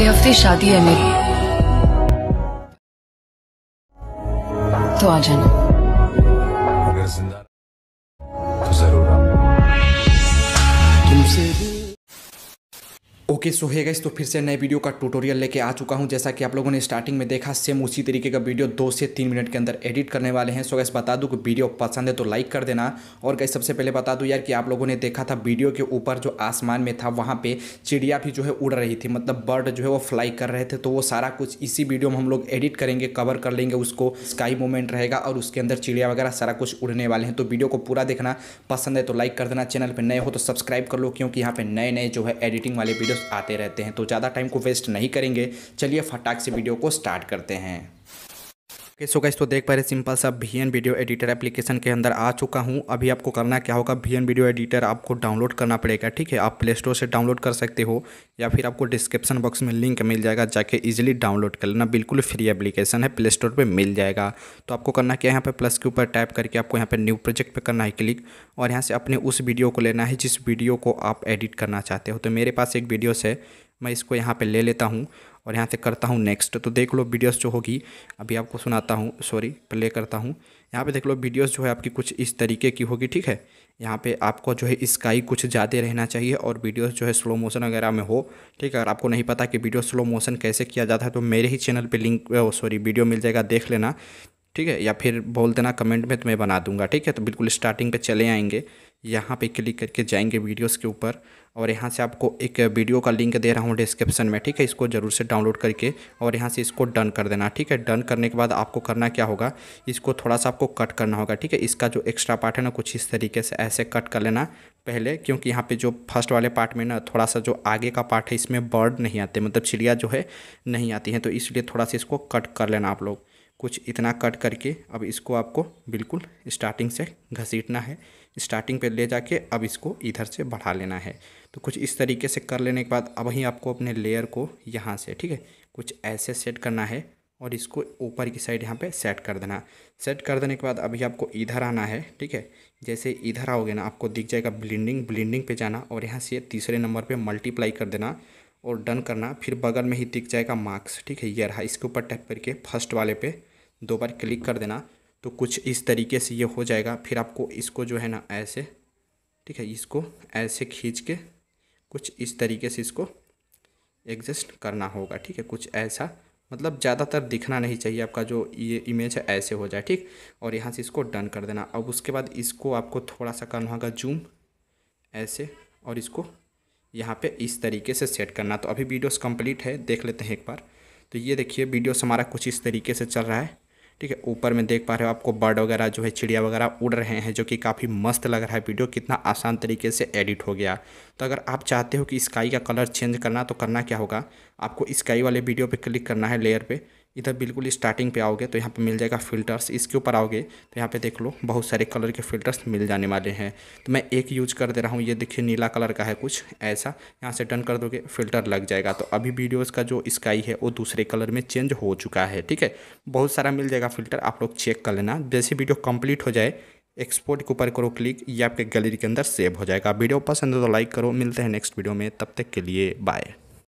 अगले हफ्ते शादी है मेरी तो आ जाना तो जरूर तुमसे ओके सो है इस तो फिर से नए वीडियो का ट्यूटोरियल लेके आ चुका हूँ जैसा कि आप लोगों ने स्टार्टिंग में देखा सेम उसी तरीके का वीडियो दो से तीन मिनट के अंदर एडिट करने वाले हैं सो गैस बता दूँ कि वीडियो पसंद है तो लाइक कर देना और गई सबसे पहले बता दूँ यार कि आप लोगों ने देखा था वीडियो के ऊपर जो आसमान में था वहाँ पर चिड़िया भी जो है उड़ रही थी मतलब बर्ड जो है वो फ्लाई कर रहे थे तो वो सारा कुछ इसी वीडियो में हम लोग एडिट करेंगे कवर कर लेंगे उसको स्काई मोमेंट रहेगा और उसके अंदर चिड़िया वगैरह सारा कुछ उड़ने वाले हैं तो वीडियो को पूरा देखना पसंद है तो लाइक कर देना चैनल पर नए हो तो सब्सक्राइब कर लो क्योंकि यहाँ पर नए नए जो है एडिटिंग वाले वीडियो वीडियोस आते रहते हैं तो ज़्यादा टाइम को वेस्ट नहीं करेंगे चलिए फटाक से वीडियो को स्टार्ट करते हैं ओके सो गाइस तो देख पा रहे सिंपल सा भी एन वीडियो एडिटर एप्लीकेशन के अंदर आ चुका हूँ अभी आपको करना क्या होगा भी एन वीडियो एडिटर आपको डाउनलोड करना पड़ेगा ठीक है आप प्ले स्टोर से डाउनलोड कर सकते हो या फिर आपको डिस्क्रिप्शन बॉक्स में लिंक मिल जाएगा जाके ईजिली डाउनलोड कर लेना बिल्कुल फ्री एप्लीकेशन है प्ले स्टोर पर मिल जाएगा तो आपको करना क्या यहाँ पर प्लस के ऊपर टाइप करके आपको यहाँ पर न्यू प्रोजेक्ट पर करना है क्लिक और यहाँ से अपने उस वीडियो को लेना है जिस वीडियो को आप एडिट करना चाहते हो तो मेरे पास एक वीडियोस है मैं इसको यहाँ पे ले लेता हूँ और यहाँ से करता हूँ नेक्स्ट तो देख लो वीडियोस जो होगी अभी आपको सुनाता हूँ सॉरी प्ले करता हूँ यहाँ पे देख लो वीडियोस जो है आपकी कुछ इस तरीके की होगी ठीक है यहाँ पे आपको जो है स्काई कुछ ज़्यादा रहना चाहिए और वीडियोस जो है स्लो मोशन वगैरह में हो ठीक है अगर आपको नहीं पता कि वीडियो स्लो मोशन कैसे किया जाता है तो मेरे ही चैनल पर लिंक सॉरी वीडियो मिल जाएगा देख लेना ठीक है या फिर बोल देना कमेंट में तो मैं बना दूंगा ठीक है तो बिल्कुल स्टार्टिंग पे चले आएंगे यहाँ पे क्लिक करके जाएंगे वीडियोस के ऊपर और यहाँ से आपको एक वीडियो का लिंक दे रहा हूँ डिस्क्रिप्शन में ठीक है इसको ज़रूर से डाउनलोड करके और यहाँ से इसको डन कर देना ठीक है डन करने के बाद आपको करना क्या होगा इसको थोड़ा सा आपको कट करना होगा ठीक है इसका जो एक्स्ट्रा पार्ट है ना कुछ इस तरीके से ऐसे कट कर लेना पहले क्योंकि यहाँ पे जो फर्स्ट वाले पार्ट में ना थोड़ा सा जो आगे का पार्ट है इसमें बर्ड नहीं आते मतलब चिड़िया जो है नहीं आती हैं तो इसलिए थोड़ा सा इसको कट कर लेना आप लोग कुछ इतना कट करके अब इसको आपको बिल्कुल स्टार्टिंग से घसीटना है स्टार्टिंग पे ले जाके अब इसको इधर से बढ़ा लेना है तो कुछ इस तरीके से कर लेने के बाद अब ही आपको अपने लेयर को यहाँ से ठीक है कुछ ऐसे सेट करना है और इसको ऊपर की साइड यहाँ पे सेट कर देना सेट कर देने के बाद अभी आपको इधर आना है ठीक है जैसे इधर आओगे ना आपको दिख जाएगा ब्लिंडिंग ब्लिंडिंग पे जाना और यहाँ से तीसरे नंबर पे मल्टीप्लाई कर देना और डन करना फिर बगल में ही दिख जाएगा मार्क्स ठीक है ये रहा इसके ऊपर टैप करके फर्स्ट वाले पे दो बार क्लिक कर देना तो कुछ इस तरीके से ये हो जाएगा फिर आपको इसको जो है ना ऐसे ठीक है इसको ऐसे खींच के कुछ इस तरीके से इसको एडजस्ट करना होगा ठीक है कुछ ऐसा मतलब ज़्यादातर दिखना नहीं चाहिए आपका जो ये इमेज है ऐसे हो जाए ठीक और यहाँ से इसको डन कर देना अब उसके बाद इसको आपको थोड़ा सा करना होगा जूम ऐसे और इसको यहाँ पे इस तरीके से सेट करना तो अभी वीडियोस कंप्लीट है देख लेते हैं एक बार तो ये देखिए वीडियोस हमारा कुछ इस तरीके से चल रहा है ठीक है ऊपर में देख पा रहे हो आपको बर्ड वगैरह जो है चिड़िया वगैरह उड़ रहे हैं जो कि काफ़ी मस्त लग रहा है वीडियो कितना आसान तरीके से एडिट हो गया तो अगर आप चाहते हो कि स्काई का कलर चेंज करना तो करना क्या होगा आपको स्काई वाले वीडियो पर क्लिक करना है लेयर पर इधर बिल्कुल स्टार्टिंग पे आओगे तो यहाँ पे मिल जाएगा फ़िल्टर्स इसके ऊपर आओगे तो यहाँ पे देख लो बहुत सारे कलर के फ़िल्टर्स मिल जाने वाले हैं तो मैं एक यूज कर दे रहा हूँ ये देखिए नीला कलर का है कुछ ऐसा यहाँ से डन कर दोगे फ़िल्टर लग जाएगा तो अभी वीडियोज़ का जो स्काई है वो दूसरे कलर में चेंज हो चुका है ठीक है बहुत सारा मिल जाएगा फ़िल्टर आप लोग चेक कर लेना जैसे वीडियो कम्प्लीट हो जाए एक्सपोर्ट के ऊपर करो क्लिक ये आपके गैलरी के अंदर सेव हो जाएगा वीडियो पसंद है तो लाइक करो मिलते हैं नेक्स्ट वीडियो में तब तक के लिए बाय